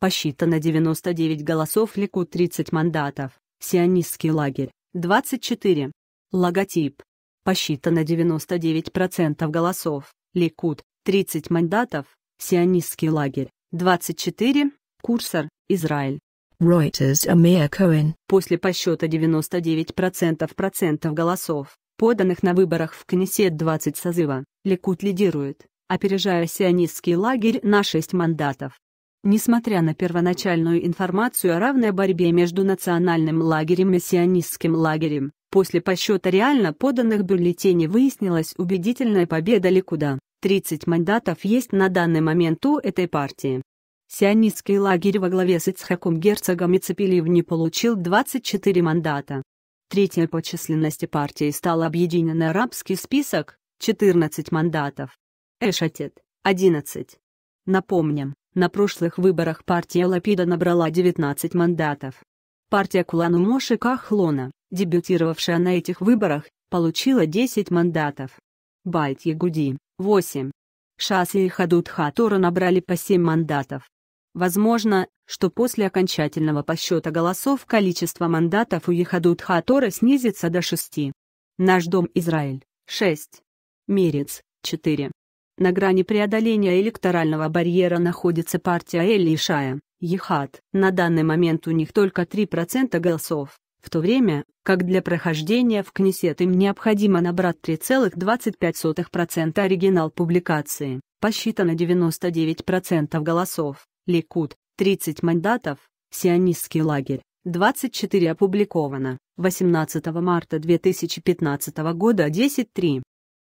Посчитано 99 голосов Лику 30 мандатов. Сионистский лагерь. 24. Логотип. Посчитано 99% голосов. Ликут. 30 мандатов. Сионистский лагерь. 24. Курсор. Израиль. Reuters Амия Коэн. После посчета 99% процентов голосов, поданных на выборах в Кнессет 20 созыва, Ликут лидирует, опережая сионистский лагерь на 6 мандатов. Несмотря на первоначальную информацию о равной борьбе между национальным лагерем и сионистским лагерем, после подсчета реально поданных бюллетеней выяснилась убедительная победа Ликуда. 30 мандатов есть на данный момент у этой партии. Сионистский лагерь во главе с Ицхаком Герцогом и Цепелив не получил 24 мандата. Третьей по численности партии стал объединенный арабский список, 14 мандатов. Эшатет, 11. Напомним, на прошлых выборах партия Лапида набрала 19 мандатов. Партия Кулану Моши Кахлона, дебютировавшая на этих выборах, получила 10 мандатов. Байт Гуди 8. Шаси и Хадудха Тора набрали по 7 мандатов. Возможно, что после окончательного подсчета голосов количество мандатов у Ехадудха Тора снизится до 6. Наш дом Израиль – 6. Мерец – 4. На грани преодоления электорального барьера находится партия Элли Шая, Ехат. На данный момент у них только 3% голосов, в то время, как для прохождения в Кнесет им необходимо набрать 3,25% оригинал публикации, посчитано 99% голосов, Ликут, 30 мандатов, Сионистский лагерь, 24 опубликовано, 18 марта 2015 года 10.3.